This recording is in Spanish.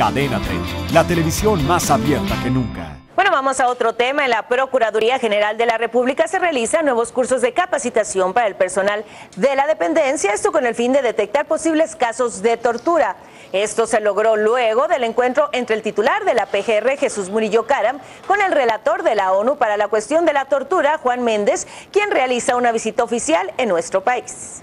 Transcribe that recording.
Cadena 30, la televisión más abierta que nunca. Bueno, vamos a otro tema. En la Procuraduría General de la República se realizan nuevos cursos de capacitación para el personal de la dependencia, esto con el fin de detectar posibles casos de tortura. Esto se logró luego del encuentro entre el titular de la PGR, Jesús Murillo Caram, con el relator de la ONU para la cuestión de la tortura, Juan Méndez, quien realiza una visita oficial en nuestro país.